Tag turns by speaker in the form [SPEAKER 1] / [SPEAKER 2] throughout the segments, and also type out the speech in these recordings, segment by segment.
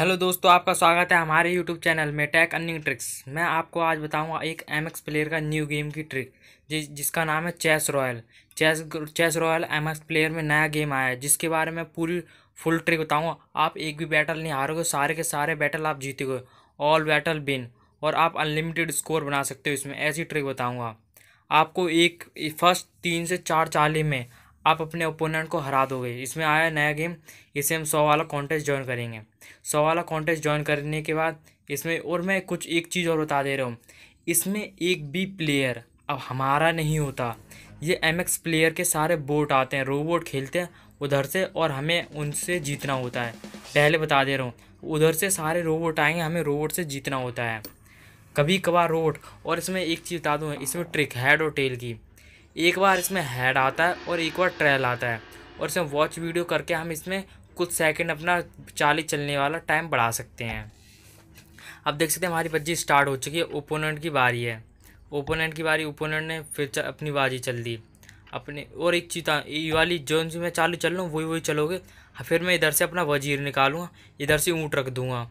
[SPEAKER 1] Hello दोस्तों आपका स्वागत है हमारे यूट्यूब चैनल में टैक अर्निंग ट्रिक्स मैं आपको आज बताऊंगा एक एम एक्स प्लेयर का न्यू गेम की ट्रिक जिस जिसका नाम है chess royal chess chess royal M X player में नया गेम आया है जिसके बारे में पूरी फुल ट्रिक बताऊंगा आप एक भी बैटल नहीं हारोगे सारे के सारे बैटल आप जीतोगे ऑल बैटल बिन और आप अनलिमिटेड स्कोर बना सकते हो इसमें ऐसी ट्रिक बताऊँगा आपको एक फर्स्ट तीन से चार चाली में आप अपने ओपोनेंट को हरा दोगे इसमें आया नया गेम इसे हम सौ वाला कॉन्टेस्ट ज्वाइन करेंगे सौ वाला कॉन्टेस्ट ज्वाइन करने के बाद इसमें और मैं कुछ एक चीज़ और बता दे रहा हूँ इसमें एक भी प्लेयर अब हमारा नहीं होता ये एम एक्स प्लेयर के सारे बोट आते हैं रोबोट खेलते हैं उधर से और हमें उनसे जीतना होता है पहले बता दे रहा हूँ उधर से सारे रोबोट आएंगे हमें रोबोट से जीतना होता है कभी कभार रोबोट और इसमें एक चीज़ बता दूँ इसमें ट्रिक हैड और टेल की एक बार इसमें हेड आता है और एक बार ट्रेल आता है और इसमें वॉच वीडियो करके हम इसमें कुछ सेकंड अपना चाली चलने वाला टाइम बढ़ा सकते हैं अब देख सकते हैं हमारी बज्जी स्टार्ट हो चुकी है ओपोनेंट की बारी है ओपोनेंट की बारी ओपोनेंट ने फिर अपनी बाजी चल दी अपने और एक चीता ये वाली जो मैं चालू चल रहा हूँ वही वही चलोगे फिर मैं इधर से अपना वजीर निकालूँगा इधर से ऊँट रख दूँगा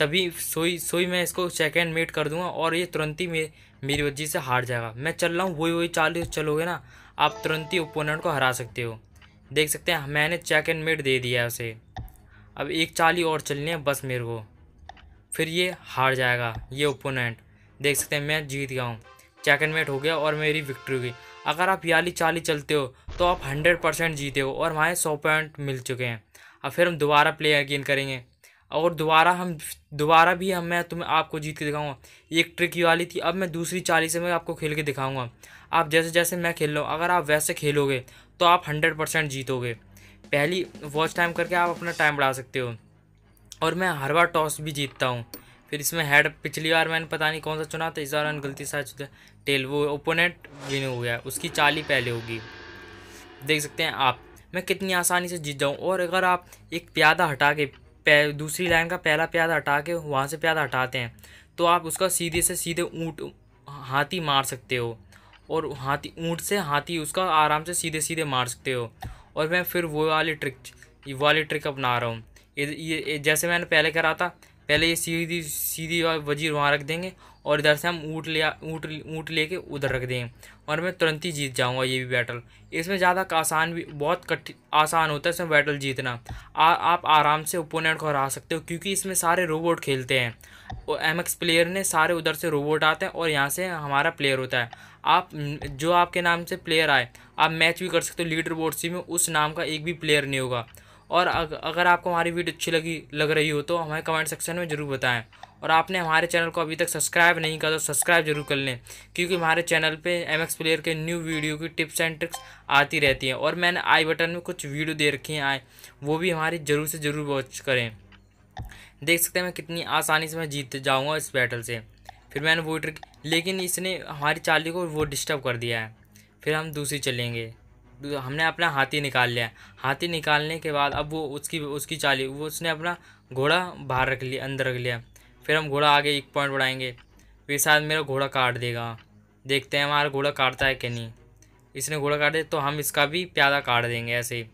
[SPEAKER 1] तभी सोई सोई मैं इसको सेकेंड मेट कर दूंगा और ये तुरंत ही मेरी वजह से हार जाएगा मैं चल रहा हूँ वही वही चाल चलोगे ना आप तुरंत ही ओपोनेंट को हरा सकते हो देख सकते हैं मैंने चेक एंड मेट दे दिया है उसे अब एक चाल ही और चलनी है बस मेरे को फिर ये हार जाएगा ये ओपोनेंट देख सकते हैं मैं जीत गया हूँ चेक एंड मेट हो गया और मेरी विक्ट्री हुई अगर आप याली चाली चलते हो तो आप हंड्रेड परसेंट जीते हो और हमारे सौ पॉइंट मिल चुके हैं अब फिर हम दोबारा प्ले अगेन करेंगे और दोबारा हम दोबारा भी हम मैं तुम्हें आपको जीत के दिखाऊंगा एक ट्रिक ये वाली थी अब मैं दूसरी चाली से मैं आपको खेल के दिखाऊंगा आप जैसे जैसे मैं खेल रहा हूँ अगर आप वैसे खेलोगे तो आप हंड्रेड परसेंट जीतोगे पहली वॉच टाइम करके आप अपना टाइम बढ़ा सकते हो और मैं हर बार टॉस भी जीतता हूँ फिर इसमें हेड पिछली बार मैंने पता नहीं कौन सा चुना था इस बार मैंने गलती से टेल वो ओपोनेंट विन हो गया उसकी चाली पहले होगी देख सकते हैं आप मैं कितनी आसानी से जीत जाऊँ और अगर आप एक प्यादा हटा के दूसरी लाइन का पहला प्यादा हटा के वहाँ से प्यादा हटाते हैं तो आप उसका सीधे से सीधे ऊँट हाथी मार सकते हो और हाथी ऊँट से हाथी उसका आराम से सीधे सीधे मार सकते हो और मैं फिर वो वाली ट्रिक वाली ट्रिक अपना रहा हूँ ये, ये जैसे मैंने पहले करा था पहले ये सीधी सीधी और वजीर वहाँ रख देंगे और इधर से हम ऊँट ले ऊँट ऊँट लेके उधर रख देंगे और मैं तुरंत ही जीत जाऊँगा ये भी बैटल इसमें ज़्यादा आसान भी बहुत कठिन आसान होता है इसमें बैटल जीतना आ, आप आराम से ओपोनेंट को हरा सकते हो क्योंकि इसमें सारे रोबोट खेलते हैं और एम एक्स प्लेयर ने सारे उधर से रोबोट आते हैं और यहाँ से हमारा प्लेयर होता है आप जो आपके नाम से प्लेयर आए आप मैच भी कर सकते हो लीडर बोर्ड सी में उस नाम का एक भी प्लेयर नहीं होगा और अगर आपको हमारी वीडियो अच्छी लगी लग रही हो तो हमें कमेंट सेक्शन में ज़रूर बताएं और आपने हमारे चैनल को अभी तक सब्सक्राइब नहीं किया तो सब्सक्राइब जरूर कर लें क्योंकि हमारे चैनल पे एम एक्स प्लेयर के न्यू वीडियो की टिप्स एंड ट्रिक्स आती रहती हैं और मैंने आई बटन में कुछ वीडियो दे रखी हैं आए वो भी हमारी ज़रूर से ज़रूर वॉच करें देख सकते हैं मैं कितनी आसानी से मैं जीत जाऊँगा इस बैटल से फिर मैंने वो ट्रिक लेकिन इसने हमारी चाली को वो डिस्टर्ब कर दिया है फिर हम दूसरी चलेंगे हमने अपना हाथी निकाल लिया हाथी निकालने के बाद अब वो उसकी उसकी चाली वो उसने अपना घोड़ा बाहर रख लिया अंदर रख लिया फिर हम घोड़ा आगे एक पॉइंट बढ़ाएंगे फिर शायद मेरा घोड़ा काट देगा देखते हैं हमारा घोड़ा काटता है कि नहीं इसने घोड़ा काट दिया तो हम इसका भी प्यादा काट देंगे ऐसे ही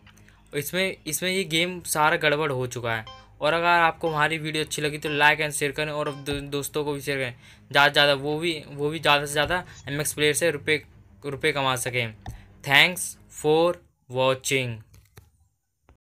[SPEAKER 1] इसमें इसमें ये गेम सारा गड़बड़ हो चुका है और अगर आपको हमारी वीडियो अच्छी लगी तो लाइक एंड शेयर करें और दोस्तों को भी शेयर करें ज़्यादा से ज़्यादा वो भी वो भी ज़्यादा से ज़्यादा एम प्लेयर से रुपये रुपये कमा सकें थैंक्स for watching.